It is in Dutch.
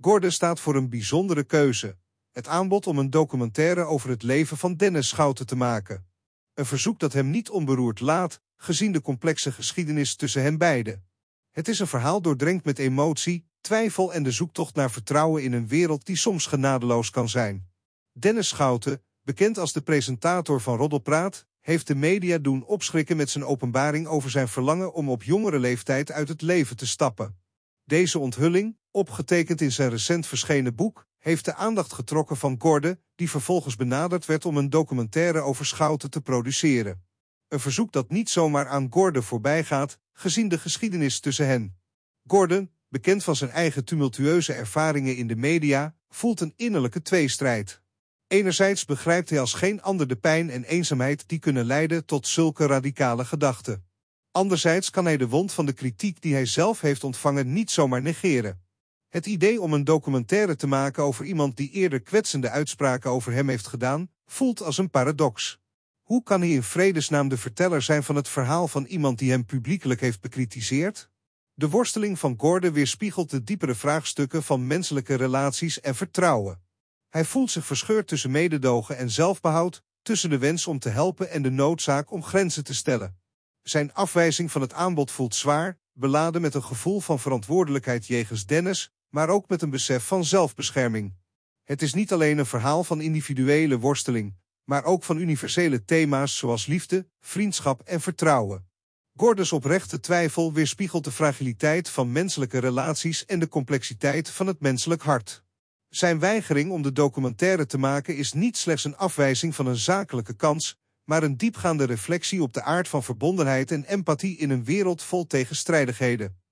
Gordon staat voor een bijzondere keuze. Het aanbod om een documentaire over het leven van Dennis Schouten te maken. Een verzoek dat hem niet onberoerd laat, gezien de complexe geschiedenis tussen hen beiden. Het is een verhaal doordrenkt met emotie, twijfel en de zoektocht naar vertrouwen in een wereld die soms genadeloos kan zijn. Dennis Schouten, bekend als de presentator van Roddelpraat, heeft de media doen opschrikken met zijn openbaring over zijn verlangen om op jongere leeftijd uit het leven te stappen. Deze onthulling, opgetekend in zijn recent verschenen boek, heeft de aandacht getrokken van Gordon, die vervolgens benaderd werd om een documentaire over Schouten te produceren. Een verzoek dat niet zomaar aan voorbij voorbijgaat, gezien de geschiedenis tussen hen. Gordon, bekend van zijn eigen tumultueuze ervaringen in de media, voelt een innerlijke tweestrijd. Enerzijds begrijpt hij als geen ander de pijn en eenzaamheid die kunnen leiden tot zulke radicale gedachten. Anderzijds kan hij de wond van de kritiek die hij zelf heeft ontvangen niet zomaar negeren. Het idee om een documentaire te maken over iemand die eerder kwetsende uitspraken over hem heeft gedaan, voelt als een paradox. Hoe kan hij in vredesnaam de verteller zijn van het verhaal van iemand die hem publiekelijk heeft bekritiseerd? De worsteling van Gordon weerspiegelt de diepere vraagstukken van menselijke relaties en vertrouwen. Hij voelt zich verscheurd tussen mededogen en zelfbehoud, tussen de wens om te helpen en de noodzaak om grenzen te stellen. Zijn afwijzing van het aanbod voelt zwaar, beladen met een gevoel van verantwoordelijkheid jegens Dennis, maar ook met een besef van zelfbescherming. Het is niet alleen een verhaal van individuele worsteling, maar ook van universele thema's zoals liefde, vriendschap en vertrouwen. Gordons oprechte twijfel weerspiegelt de fragiliteit van menselijke relaties en de complexiteit van het menselijk hart. Zijn weigering om de documentaire te maken is niet slechts een afwijzing van een zakelijke kans, maar een diepgaande reflectie op de aard van verbondenheid en empathie in een wereld vol tegenstrijdigheden.